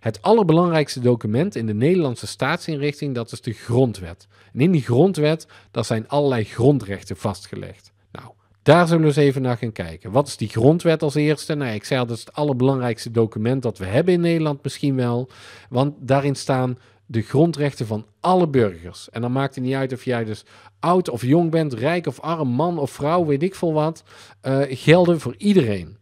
Het allerbelangrijkste document in de Nederlandse staatsinrichting, dat is de grondwet. En in die grondwet, daar zijn allerlei grondrechten vastgelegd. Nou, daar zullen we eens even naar gaan kijken. Wat is die grondwet als eerste? Nou, ik zei al, dat is het allerbelangrijkste document dat we hebben in Nederland misschien wel. Want daarin staan de grondrechten van alle burgers. En dan maakt het niet uit of jij dus oud of jong bent, rijk of arm, man of vrouw, weet ik veel wat. Eh, gelden voor iedereen.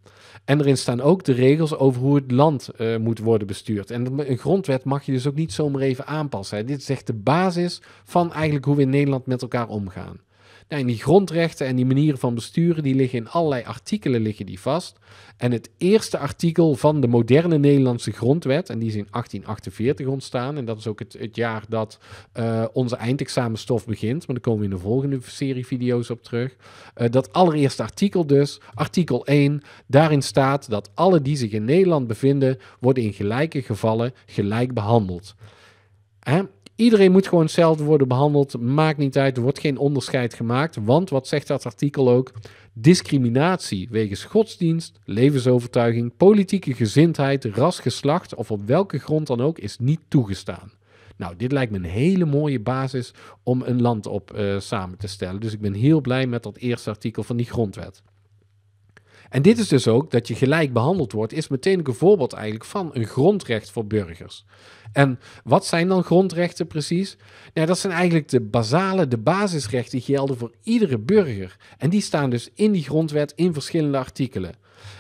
En erin staan ook de regels over hoe het land eh, moet worden bestuurd. En een grondwet mag je dus ook niet zomaar even aanpassen. Hè. Dit is echt de basis van eigenlijk hoe we in Nederland met elkaar omgaan. Nou, die grondrechten en die manieren van besturen, die liggen in allerlei artikelen liggen die vast. En het eerste artikel van de moderne Nederlandse grondwet, en die is in 1848 ontstaan, en dat is ook het, het jaar dat eh, onze eindexamenstof begint, maar daar komen we in de volgende serie video's op terug. Eh, dat allereerste artikel dus, artikel 1, daarin staat dat alle die zich in Nederland bevinden, worden in gelijke gevallen gelijk behandeld. Iedereen moet gewoon hetzelfde worden behandeld. Maakt niet uit, er wordt geen onderscheid gemaakt. Want wat zegt dat artikel ook? Discriminatie wegens godsdienst, levensovertuiging, politieke gezindheid, ras, geslacht of op welke grond dan ook is niet toegestaan. Nou, dit lijkt me een hele mooie basis om een land op eh, samen te stellen. Dus ik ben heel blij met dat eerste artikel van die grondwet. En dit is dus ook dat je gelijk behandeld wordt, is meteen een voorbeeld eigenlijk van een grondrecht voor burgers. En wat zijn dan grondrechten precies? Nou, dat zijn eigenlijk de basale, de basisrechten die gelden voor iedere burger. En die staan dus in die grondwet in verschillende artikelen.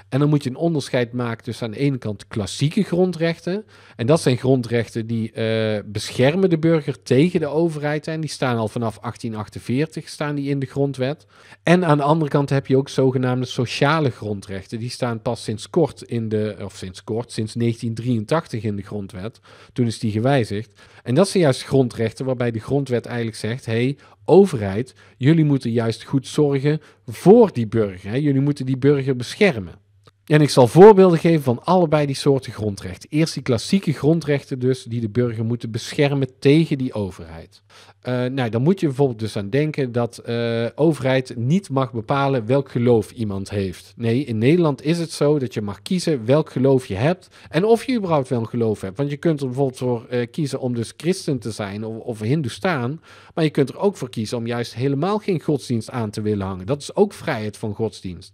En dan moet je een onderscheid maken tussen aan de ene kant klassieke grondrechten. En dat zijn grondrechten die eh, beschermen de burger tegen de overheid. En die staan al vanaf 1848 staan die in de grondwet. En aan de andere kant heb je ook zogenaamde sociale grondrechten. Die staan pas sinds kort in de, of sinds kort, sinds 1983 in de grondwet. Toen is die gewijzigd. En dat zijn juist grondrechten waarbij de grondwet eigenlijk zegt: hé, hey, overheid, jullie moeten juist goed zorgen voor die burger. Hè? Jullie moeten die burger beschermen. En ik zal voorbeelden geven van allebei die soorten grondrechten. Eerst die klassieke grondrechten dus, die de burger moeten beschermen tegen die overheid. Eh, nou, dan moet je bijvoorbeeld dus aan denken dat eh, overheid niet mag bepalen welk geloof iemand heeft. Nee, in Nederland is het zo dat je mag kiezen welk geloof je hebt en of je überhaupt wel een geloof hebt. Want je kunt er bijvoorbeeld voor eh, kiezen om dus christen te zijn of, of hindoestaan, maar je kunt er ook voor kiezen om juist helemaal geen godsdienst aan te willen hangen. Dat is ook vrijheid van godsdienst.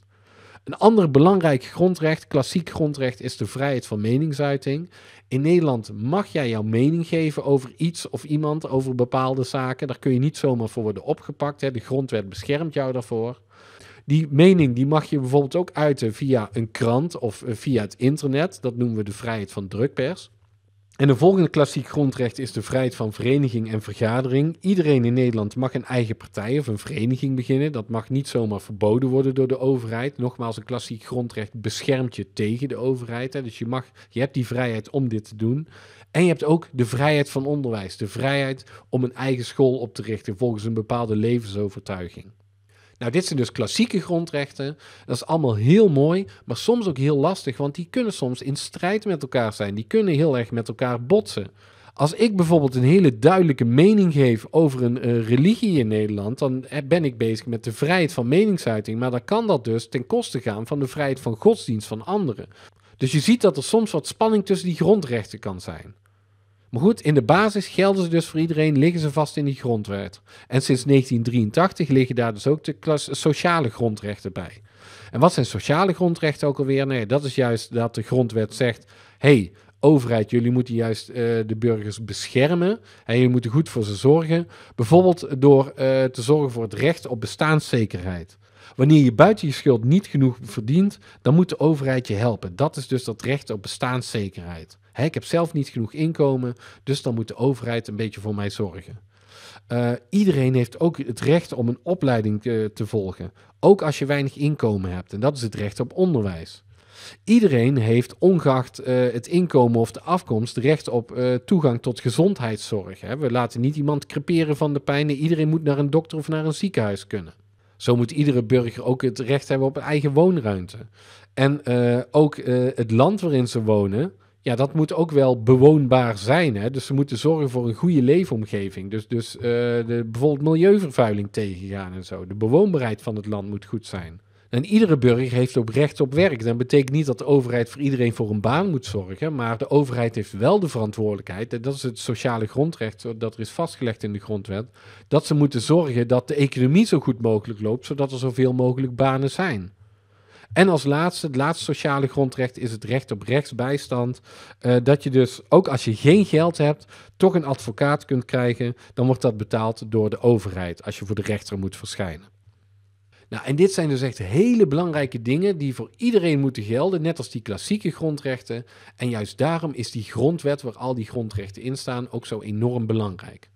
Een ander belangrijk grondrecht, klassiek grondrecht, is de vrijheid van meningsuiting. In Nederland mag jij jouw mening geven over iets of iemand, over bepaalde zaken. Daar kun je niet zomaar voor worden opgepakt. Hè. De grondwet beschermt jou daarvoor. Die mening die mag je bijvoorbeeld ook uiten via een krant of eh, via het internet. Dat noemen we de vrijheid van drukpers. En de volgende klassiek grondrecht is de vrijheid van vereniging en vergadering. Iedereen in Nederland mag een eigen partij of een vereniging beginnen. Dat mag niet zomaar verboden worden door de overheid. Nogmaals, een klassiek grondrecht beschermt je tegen de overheid. Hè. Dus je, mag, je hebt die vrijheid om dit te doen. En je hebt ook de vrijheid van onderwijs. De vrijheid om een eigen school op te richten volgens een bepaalde levensovertuiging. Nou, dit zijn dus klassieke grondrechten. Dat is allemaal heel mooi, maar soms ook heel lastig, want die kunnen soms in strijd met elkaar zijn. Die kunnen heel erg met elkaar botsen. Als ik bijvoorbeeld een hele duidelijke mening geef over een eh, religie in Nederland, dan eh, ben ik bezig met de vrijheid van meningsuiting. Maar dan kan dat dus ten koste gaan van de vrijheid van godsdienst van anderen. Dus je ziet dat er soms wat spanning tussen die grondrechten kan zijn. Maar goed, in de basis gelden ze dus voor iedereen, liggen ze vast in die grondwet. En sinds 1983 liggen daar dus ook de sociale grondrechten bij. En wat zijn sociale grondrechten ook alweer? Nee, dat is juist dat de grondwet zegt: hey, overheid, jullie moeten juist eh, de burgers beschermen en jullie moeten goed voor ze zorgen. Bijvoorbeeld door eh, te zorgen voor het recht op bestaanszekerheid. Wanneer je buiten je schuld niet genoeg verdient, dan moet de overheid je helpen. Dat is dus dat recht op bestaanszekerheid. Hè, ik heb zelf niet genoeg inkomen, dus dan moet de overheid een beetje voor mij zorgen. Eh, iedereen heeft ook het recht om een opleiding te, eh, te volgen, ook als je weinig inkomen hebt. En dat is het recht op onderwijs. Iedereen heeft, ongeacht eh, het inkomen of de afkomst, recht op toegang tot gezondheidszorg. Hè. We laten niet iemand creperen van de pijn. Iedereen moet naar een dokter of naar een ziekenhuis kunnen. Zo moet iedere burger ook het recht hebben op een eigen woonruimte. En ook het land waarin ze wonen ja, dat moet ook wel bewoonbaar zijn. Hè? Dus ze moeten zorgen voor een goede leefomgeving. Dus, dus eh, de, bijvoorbeeld milieuvervuiling tegengaan en zo. De bewoonbaarheid van het land moet goed zijn. En iedere burger heeft ook recht op werk. Dat betekent niet dat de overheid voor iedereen voor een baan moet zorgen. Maar de overheid heeft wel de verantwoordelijkheid. En dat is het sociale grondrecht dat er is vastgelegd in de grondwet. Dat ze moeten zorgen dat de economie zo goed mogelijk loopt. Zodat er zoveel mogelijk banen zijn. En als laatste, het laatste sociale grondrecht is het recht op rechtsbijstand. Eh, dat je dus ook als je geen geld hebt, toch een advocaat kunt krijgen. Dan wordt dat betaald door de overheid als je voor de rechter moet verschijnen. Nou, en dit zijn dus echt hele belangrijke dingen die voor iedereen moeten gelden, net als die klassieke grondrechten. En juist daarom is die grondwet waar al die grondrechten in staan ook zo enorm belangrijk.